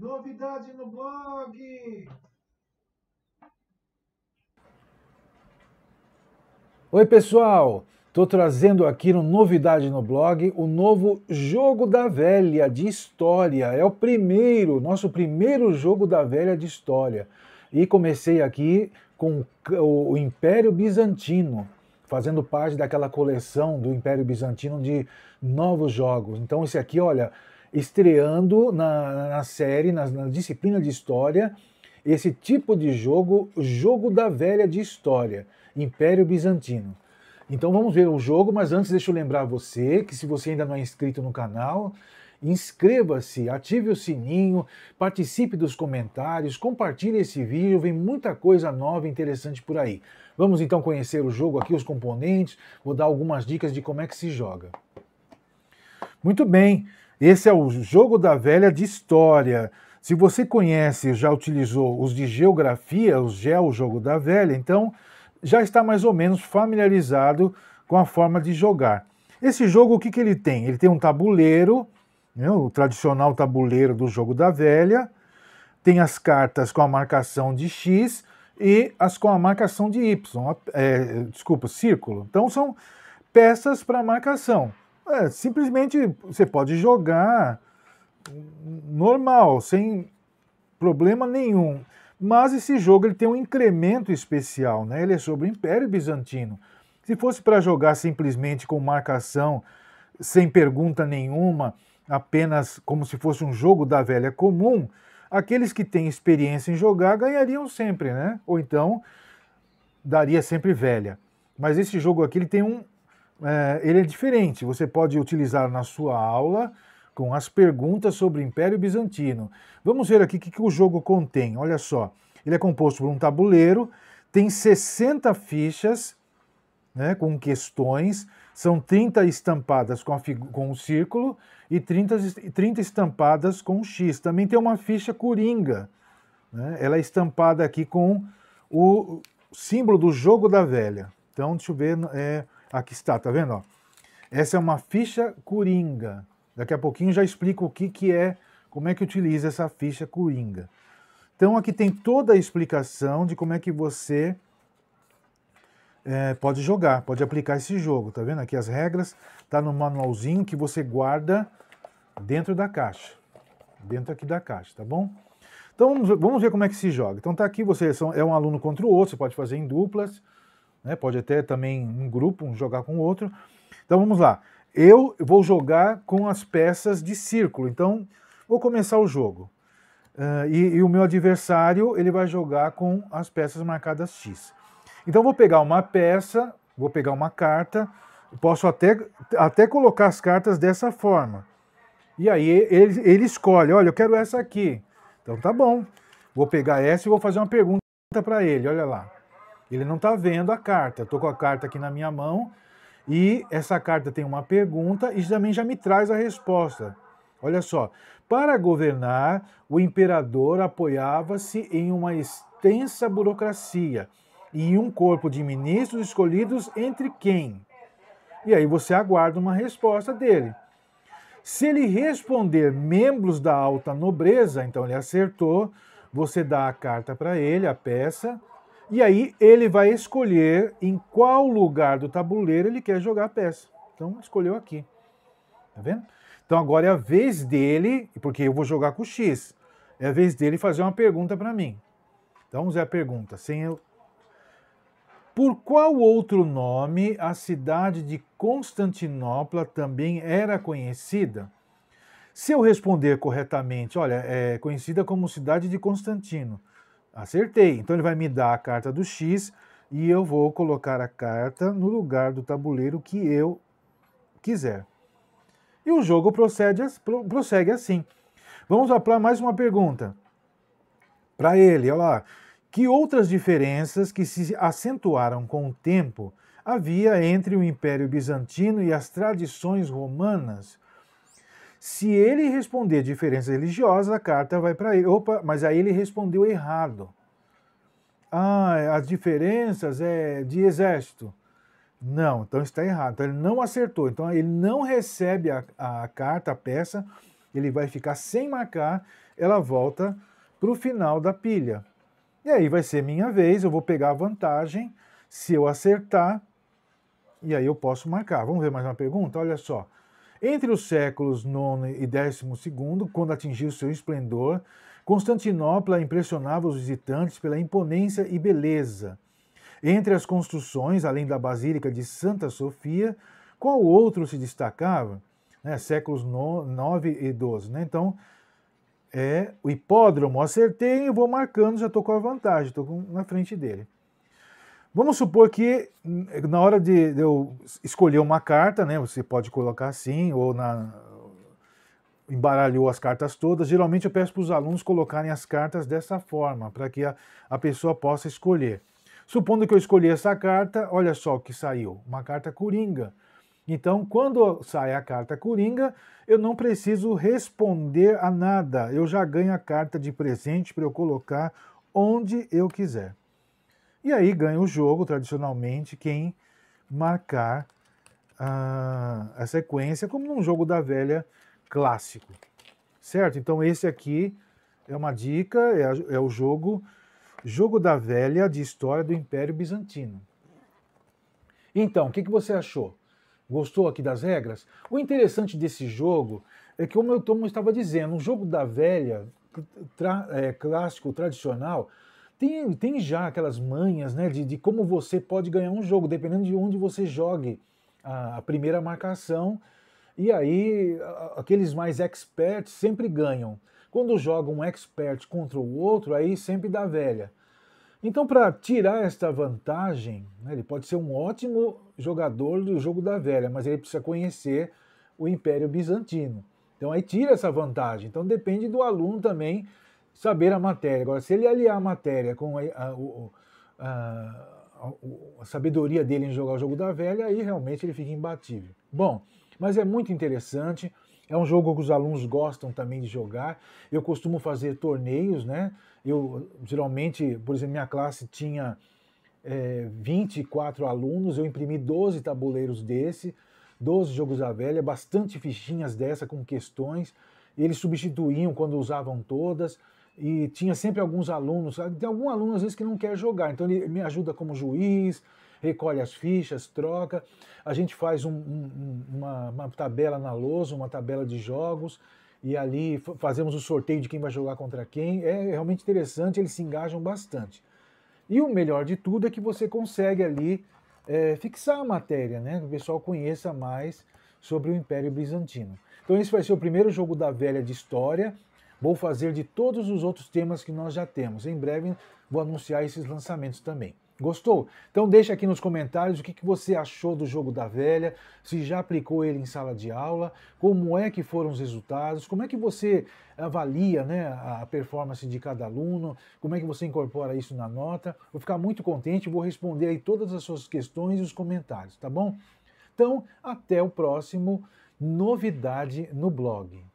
Novidade no blog! Oi, pessoal! Estou trazendo aqui no Novidade no Blog o novo Jogo da Velha de História. É o primeiro, nosso primeiro Jogo da Velha de História. E comecei aqui com o Império Bizantino, fazendo parte daquela coleção do Império Bizantino de novos jogos. Então, esse aqui, olha, estreando na, na série, na, na disciplina de história, esse tipo de jogo, jogo da velha de história, Império Bizantino. Então vamos ver o jogo, mas antes deixa eu lembrar você que se você ainda não é inscrito no canal, inscreva-se, ative o sininho, participe dos comentários, compartilhe esse vídeo, vem muita coisa nova e interessante por aí. Vamos então conhecer o jogo aqui, os componentes, vou dar algumas dicas de como é que se joga. Muito bem, esse é o jogo da velha de história. Se você conhece, já utilizou os de geografia, os geo, é o jogo da velha, então já está mais ou menos familiarizado com a forma de jogar. Esse jogo, o que, que ele tem? Ele tem um tabuleiro, né, o tradicional tabuleiro do jogo da velha, tem as cartas com a marcação de X e as com a marcação de Y, é, desculpa, círculo. Então são peças para marcação. É, simplesmente você pode jogar normal, sem problema nenhum. Mas esse jogo ele tem um incremento especial, né? Ele é sobre o Império Bizantino. Se fosse para jogar simplesmente com marcação, sem pergunta nenhuma, apenas como se fosse um jogo da velha comum, aqueles que têm experiência em jogar ganhariam sempre, né? Ou então daria sempre velha. Mas esse jogo aqui ele tem um é, ele é diferente. Você pode utilizar na sua aula com as perguntas sobre o Império Bizantino. Vamos ver aqui o que, que o jogo contém. Olha só, ele é composto por um tabuleiro, tem 60 fichas né, com questões, são 30 estampadas com, com um círculo e 30, 30 estampadas com um X. Também tem uma ficha coringa. Né? Ela é estampada aqui com o símbolo do jogo da velha. Então, deixa eu ver. É, Aqui está, tá vendo? Essa é uma ficha coringa. Daqui a pouquinho já explico o que, que é, como é que utiliza essa ficha coringa. Então aqui tem toda a explicação de como é que você é, pode jogar, pode aplicar esse jogo. Tá vendo aqui as regras? Tá no manualzinho que você guarda dentro da caixa. Dentro aqui da caixa, tá bom? Então vamos ver, como é que se joga. Então tá aqui, você é um aluno contra o outro, você pode fazer em duplas né? Pode até também um grupo um jogar com o outro. Então vamos lá. Eu vou jogar com as peças de círculo. Então vou começar o jogo. Uh, e, e, o meu adversário ele vai jogar com as peças marcadas X. Então vou pegar uma peça, vou pegar uma carta, posso até, até colocar as cartas dessa forma. E aí ele, ele escolhe, olha, eu quero essa aqui. Então tá bom, vou pegar essa e vou fazer uma pergunta para ele, olha lá. Ele não está vendo a carta. estou com a carta aqui na minha mão e essa carta tem uma pergunta e também já me traz a resposta. Olha só. Para governar, o imperador apoiava-se em uma extensa burocracia e em um corpo de ministros escolhidos entre quem? E aí você aguarda uma resposta dele. Se ele responder membros da alta nobreza, então ele acertou, você dá a carta para ele, a peça, e aí ele vai escolher em qual lugar do tabuleiro ele quer jogar a peça. Então escolheu aqui. Tá vendo? Então agora é a vez dele, porque eu vou jogar com o X. É a vez dele fazer uma pergunta para mim. Então vamos pergunta, sem eu por qual outro nome a cidade de Constantinopla também era conhecida? Se eu responder corretamente, olha, é conhecida como cidade de Constantino. Acertei. Então ele vai me dar a carta do X e eu vou colocar a carta no lugar do tabuleiro que eu quiser. E o jogo procede, prossegue assim. Vamos para mais uma pergunta. Para ele, olha lá. Que outras diferenças que se acentuaram com o tempo havia entre o Império Bizantino e as tradições romanas se ele responder diferença religiosa, a carta vai para ele. Opa, mas aí ele respondeu errado. Ah, as diferenças é de exército. Não, então está errado. Então ele não acertou. Então ele não recebe a, a carta, a peça, ele vai ficar sem marcar, ela volta para o final da pilha. E aí vai ser minha vez, eu vou pegar a vantagem. Se eu acertar, e aí eu posso marcar. Vamos ver mais uma pergunta? Olha só. Entre os séculos IX e XII, quando atingiu seu esplendor, Constantinopla impressionava os visitantes pela imponência e beleza. Entre as construções, além da Basílica de Santa Sofia, qual outro se destacava? Né, séculos IX e XII. Né? Então, é o hipódromo, acertei, eu vou marcando, já estou com a vantagem, estou na frente dele. Vamos supor que hum, na hora de, eu escolher uma carta, né? Você pode colocar assim, ou na. Embaralhou as cartas todas. Geralmente eu peço para os alunos colocarem as cartas dessa forma, para que a, a pessoa possa escolher. Supondo que eu escolhi essa carta, olha só o que saiu: uma carta coringa. Então, quando sai a carta coringa, eu não preciso responder a nada. Eu já ganho a carta de presente para eu colocar onde eu quiser. E aí ganha o jogo, tradicionalmente, quem marcar a, ah, a sequência, como num jogo da velha clássico. Certo? Então esse aqui é uma dica, é, é o jogo Jogo da Velha de História do Império Bizantino. Então, o que, que você achou? Gostou aqui das regras? O interessante desse jogo é que, como eu, como eu estava dizendo, um jogo da velha, tra, é, clássico, tradicional, tem, tem já aquelas manhas né, de, de como você pode ganhar um jogo, dependendo de onde você jogue a, a primeira marcação. E aí, a, aqueles mais experts sempre ganham. Quando joga um expert contra o outro, aí sempre dá velha. Então, para tirar esta vantagem, né, ele pode ser um ótimo jogador do jogo da velha, mas ele precisa conhecer o Império Bizantino. Então, aí tira essa vantagem. Então, depende do aluno também saber a matéria. Agora, se ele aliar a matéria com a, a, a, a sabedoria dele em jogar o jogo da velha, aí realmente ele fica imbatível. Bom, mas é muito interessante. É um jogo que os alunos gostam também de jogar. Eu costumo fazer torneios, né? Eu geralmente, por exemplo, minha classe tinha é, 24 alunos, eu imprimi 12 tabuleiros desse, 12 jogos da velha, bastante fichinhas dessa com questões. Eles substituíam quando usavam todas e tinha sempre alguns alunos, ah, tem algum aluno às vezes que não quer jogar, então ele me ajuda como juiz, recolhe as fichas, troca, a gente faz um, um, uma, uma, tabela na lousa, uma tabela de jogos, e ali fazemos o sorteio de quem vai jogar contra quem, é realmente interessante, eles se engajam bastante. E o melhor de tudo é que você consegue ali é, fixar a matéria, né? Que o pessoal conheça mais sobre o Império Bizantino. Então esse vai ser o primeiro jogo da velha de história, Vou fazer de todos os outros temas que nós já temos. Em breve vou anunciar esses lançamentos também. Gostou? Então deixa aqui nos comentários o que, que você achou do jogo da velha, se já aplicou ele em sala de aula, como é que foram os resultados, como é que você avalia né, a performance de cada aluno, como é que você incorpora isso na nota. Vou ficar muito contente, vou responder aí todas as suas questões e os comentários, tá bom? Então, até o próximo Novidade no Blog.